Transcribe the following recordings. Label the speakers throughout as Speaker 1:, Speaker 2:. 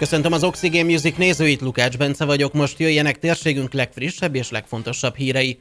Speaker 1: Köszöntöm az Oxygen Music nézőit, Lukács Bence vagyok, most jöjjenek térségünk legfrissebb és legfontosabb hírei.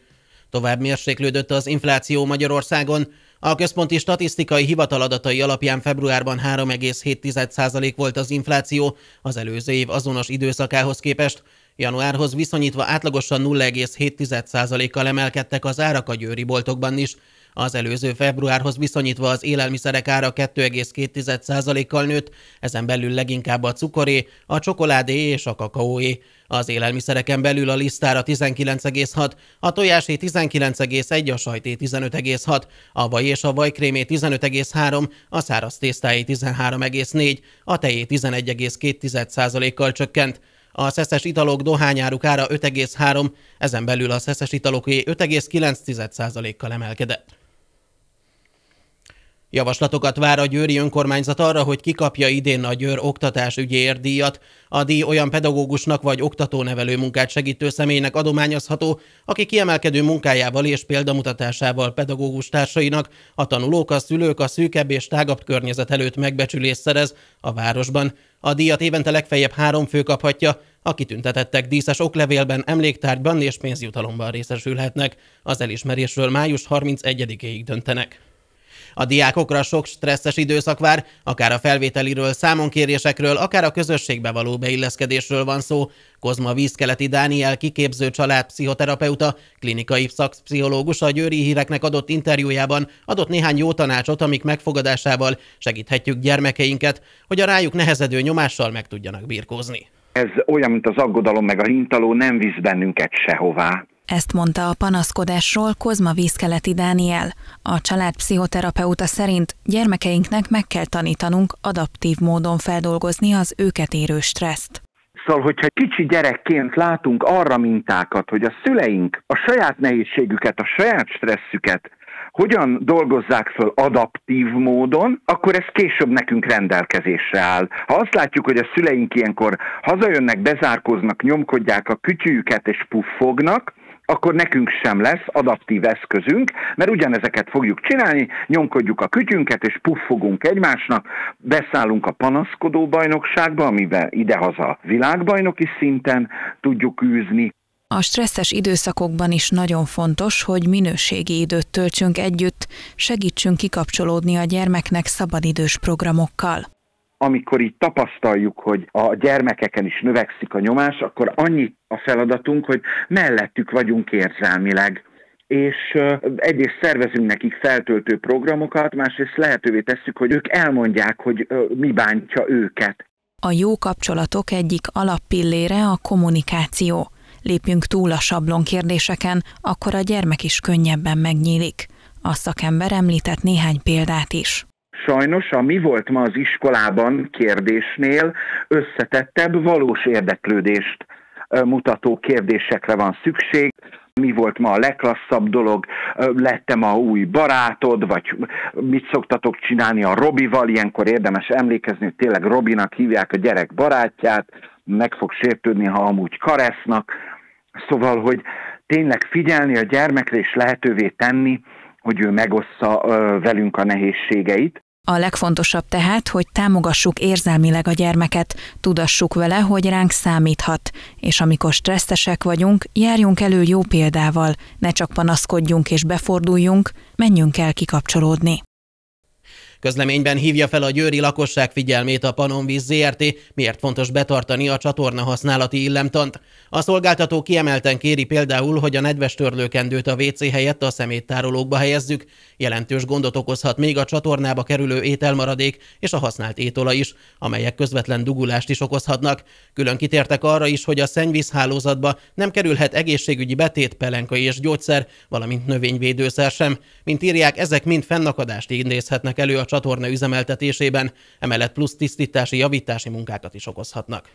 Speaker 1: Tovább mérséklődött az infláció Magyarországon. A központi statisztikai hivatal adatai alapján februárban 3,7% volt az infláció, az előző év azonos időszakához képest. Januárhoz viszonyítva átlagosan 0,7%-kal emelkedtek az árak a győri boltokban is. Az előző februárhoz viszonyítva az élelmiszerek ára 2,2%-kal nőtt, ezen belül leginkább a cukoré, a csokoládé és a kakaóé. Az élelmiszereken belül a lisztára 19,6, a tojásé 19,1, a sajté 15,6, a vaj és a vajkrémé 15,3, a száraz tésztáé 13,4, a tejé 11,2%-kal csökkent. A szeszes italok dohányáruk ára 5,3, ezen belül a szeszes italoké 5,9%-kal emelkedett. Javaslatokat vár a győri önkormányzat arra, hogy kikapja idén a Győr oktatás ügyéért díjat. A díj olyan pedagógusnak vagy oktatónevelő munkát segítő személynek adományozható, aki kiemelkedő munkájával és példamutatásával pedagógus társainak, a tanulók, a szülők, a szűkebb és tágabb környezet előtt megbecsülést szerez a városban. A díjat évente legfeljebb három fő kaphatja, a kitüntetettek díszes oklevélben, emléktárgyban és pénzjutalomban részesülhetnek. Az elismerésről május 31-ig döntenek. A diákokra sok stresszes időszak vár, akár a felvételiről, számonkérésekről, akár a közösségbe való beilleszkedésről van szó. Kozma Vízkeleti Dániel kiképző család pszichoterapeuta, klinikai szakpszichológus a Győri Híreknek adott interjújában adott néhány jó tanácsot, amik megfogadásával segíthetjük gyermekeinket, hogy a rájuk nehezedő nyomással meg tudjanak birkózni.
Speaker 2: Ez olyan, mint az aggodalom meg a hintaló, nem visz bennünket sehová.
Speaker 1: Ezt mondta
Speaker 3: a panaszkodásról Kozma Vízkeleti Dániel. A család pszichoterapeuta szerint gyermekeinknek meg kell tanítanunk adaptív módon feldolgozni az őket érő stresszt.
Speaker 2: Szóval, hogyha kicsi gyerekként látunk arra mintákat, hogy a szüleink a saját nehézségüket, a saját stresszüket hogyan dolgozzák föl adaptív módon, akkor ez később nekünk rendelkezésre áll. Ha azt látjuk, hogy a szüleink ilyenkor hazajönnek, bezárkoznak, nyomkodják a kütyüket és puffognak, akkor nekünk sem lesz adaptív eszközünk, mert ugyanezeket fogjuk csinálni, nyomkodjuk a kütyünket, és puffogunk egymásnak, beszállunk a panaszkodó bajnokságba, amiben idehaza világbajnoki szinten tudjuk űzni,
Speaker 3: a stresszes időszakokban is nagyon fontos, hogy minőségi időt töltsünk együtt, segítsünk kikapcsolódni a gyermeknek szabadidős programokkal
Speaker 2: amikor így tapasztaljuk, hogy a gyermekeken is növekszik a nyomás, akkor annyi a feladatunk, hogy mellettük vagyunk érzelmileg és egyrészt szervezünk nekik feltöltő programokat, másrészt lehetővé tesszük, hogy ők elmondják, hogy mi bántja őket.
Speaker 3: A jó kapcsolatok egyik alappillére a kommunikáció. Lépjünk túl a sablon kérdéseken, akkor a gyermek is könnyebben megnyílik. A szakember említett néhány példát is.
Speaker 2: Sajnos a mi volt ma az iskolában kérdésnél összetettebb valós érdeklődést mutató kérdésekre van szükség. Mi volt ma a legklasszabb dolog, lettem a új barátod, vagy mit szoktatok csinálni a Robival, ilyenkor érdemes emlékezni, hogy tényleg Robinak hívják a gyerek barátját, meg fog sértődni, ha amúgy karesznak. Szóval, hogy tényleg figyelni a gyermekre és lehetővé tenni, hogy ő megossza velünk a nehézségeit.
Speaker 3: A legfontosabb tehát, hogy támogassuk érzelmileg a gyermeket, tudassuk vele, hogy ránk számíthat, és amikor stresszesek vagyunk, járjunk elő jó példával, ne csak panaszkodjunk és beforduljunk, menjünk el kikapcsolódni.
Speaker 1: Közleményben hívja fel a győri lakosság figyelmét a Panonvíz ZRT, miért fontos betartani a csatorna használati illemtant. A szolgáltató kiemelten kéri például, hogy a nedves törlőkendőt a WC helyett a szeméttárolókba helyezzük. Jelentős gondot okozhat még a csatornába kerülő ételmaradék és a használt étola is, amelyek közvetlen dugulást is okozhatnak. Külön kitértek arra is, hogy a szennyvízhálózatba nem kerülhet egészségügyi betét, pelenka és gyógyszer, valamint növényvédőszer sem. Mint írják, ezek mind fennakadást idézhetnek elő a csatorna üzemeltetésében, emellett plusz tisztítási, javítási munkákat is okozhatnak.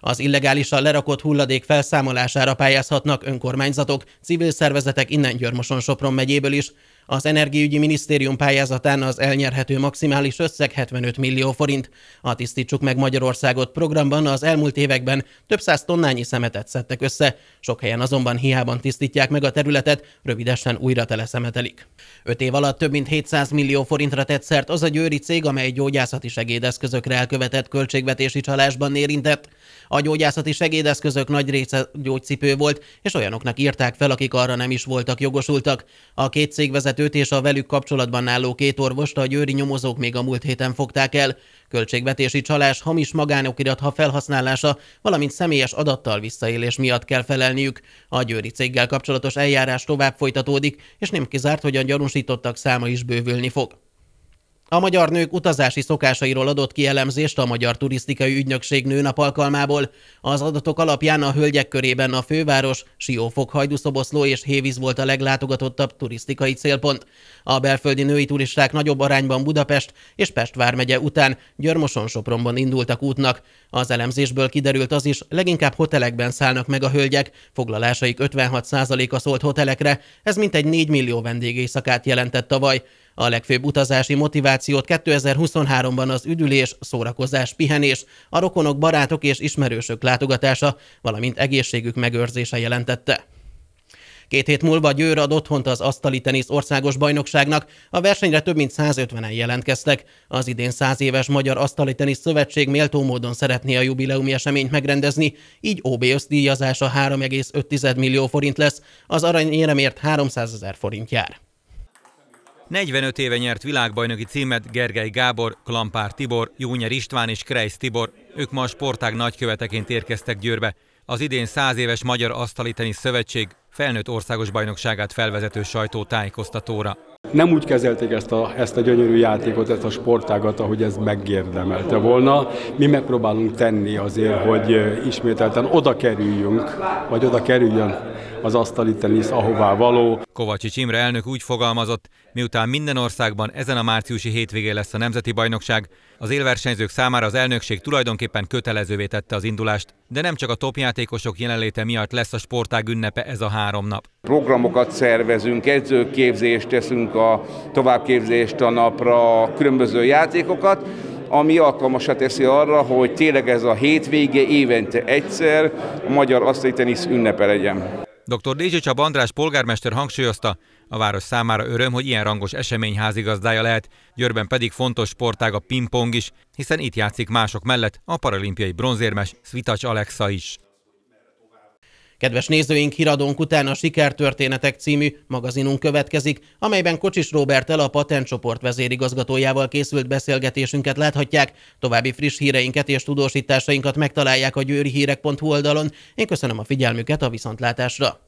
Speaker 1: Az illegálisan lerakott hulladék felszámolására pályázhatnak önkormányzatok, civil szervezetek innen Györmoson Sopron megyéből is. Az Energiaügyi Minisztérium pályázatán az elnyerhető maximális összeg 75 millió forint. A Tisztítsuk meg Magyarországot programban az elmúlt években több száz tonnányi szemetet szedtek össze, sok helyen azonban hiában tisztítják meg a területet, rövidesen újra teleszemetelik. Öt év alatt több mint 700 millió forintra tett szert az a győri cég, amely gyógyászati segédeszközökre elkövetett költségvetési csalásban érintett. A gyógyászati segédeszközök nagy része gyógycipő volt, és olyanoknak írták fel, akik arra nem is voltak jogosultak. A két cég vezetőt és a velük kapcsolatban álló két orvost a győri nyomozók még a múlt héten fogták el. Költségvetési csalás, hamis magánokirat ha felhasználása, valamint személyes adattal visszaélés miatt kell felelniük. A győri céggel kapcsolatos eljárás tovább folytatódik, és nem kizárt, hogy a gyanúsítottak száma is bővülni fog. A magyar nők utazási szokásairól adott ki elemzést a Magyar Turisztikai Ügynökség nőnap alkalmából. Az adatok alapján a hölgyek körében a főváros, Siófok, Hajdúszoboszló és Hévíz volt a leglátogatottabb turisztikai célpont. A belföldi női turisták nagyobb arányban Budapest és Pest vármegye után Györmoson-Sopronban indultak útnak. Az elemzésből kiderült az is, leginkább hotelekben szállnak meg a hölgyek, foglalásaik 56%-a szólt hotelekre, ez mintegy 4 millió vendégészakát jelentett tavaly. A legfőbb utazási motivációt 2023-ban az üdülés, szórakozás, pihenés, a rokonok, barátok és ismerősök látogatása, valamint egészségük megőrzése jelentette. Két hét múlva Győr ad otthont az asztali tenisz országos bajnokságnak, a versenyre több mint 150-en jelentkeztek. Az idén 100 éves Magyar Asztali Tenisz Szövetség méltó módon szeretné a jubileumi eseményt megrendezni, így OB összdíjazása 3,5 millió forint lesz, az aranyéremért 300 ezer forint jár.
Speaker 4: 45 éve nyert világbajnoki címet Gergely Gábor, Klampár Tibor, Júnyer István és Krejsz Tibor. Ők ma a sportág nagyköveteként érkeztek Győrbe. Az idén 100 éves Magyar Asztali Szövetség felnőtt országos bajnokságát felvezető sajtótájékoztatóra. Nem úgy kezelték ezt a, ezt a gyönyörű játékot, ezt a sportágat, ahogy ez megérdemelte volna. Mi megpróbálunk tenni azért, hogy ismételten oda kerüljünk, vagy oda kerüljön az asztali tenisz ahová való. Kovacsics Imre elnök úgy fogalmazott, miután minden országban ezen a márciusi hétvégén lesz a Nemzeti Bajnokság, az élversenyzők számára az elnökség tulajdonképpen kötelezővé tette az indulást, de nem csak a topjátékosok jelenléte miatt lesz a sportág ünnepe ez a három nap.
Speaker 2: Programokat szervezünk, edzőképzést teszünk, a továbbképzést a napra, különböző játékokat, ami alkalmasra teszi arra, hogy tényleg ez a hétvége évente egyszer a magyar asztali tenisz ünnepe legyen.
Speaker 4: Dr. Csaba András polgármester hangsúlyozta, a város számára öröm, hogy ilyen rangos esemény házigazdája lehet, Győrben pedig fontos sportág a pingpong is, hiszen itt játszik mások mellett a paralimpiai
Speaker 1: bronzérmes Svitacs
Speaker 4: Alexa is.
Speaker 1: Kedves nézőink, híradónk után a Sikertörténetek című magazinunk következik, amelyben Kocsis Robert el a patentcsoport vezérigazgatójával készült beszélgetésünket láthatják. További friss híreinket és tudósításainkat megtalálják a győrihírek.hu oldalon. Én köszönöm a figyelmüket a viszontlátásra.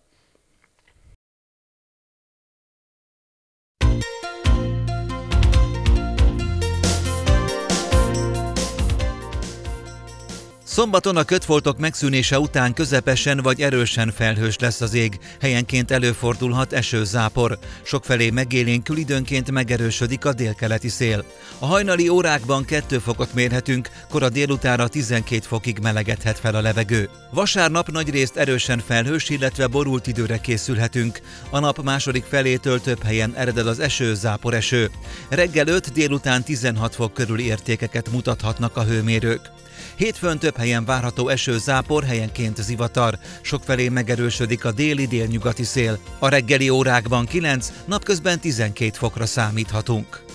Speaker 4: Szombaton a kötfoltok megszűnése után közepesen vagy erősen felhős lesz az ég, helyenként előfordulhat esőzápor. Sokfelé megélénkül időnként megerősödik a délkeleti szél. A hajnali órákban 2 fokot mérhetünk, kora délutára 12 fokig melegedhet fel a levegő. Vasárnap nagyrészt erősen felhős, illetve borult időre készülhetünk. A nap második felétől több helyen eredel az eső, zápor eső. Reggel 5, délután 16 fok körül értékeket mutathatnak a hőmérők. Hétfőn több helyen várható eső, zápor, helyenként zivatar. Sokfelé megerősödik a déli délnyugati szél. A reggeli órákban 9, napközben 12 fokra számíthatunk.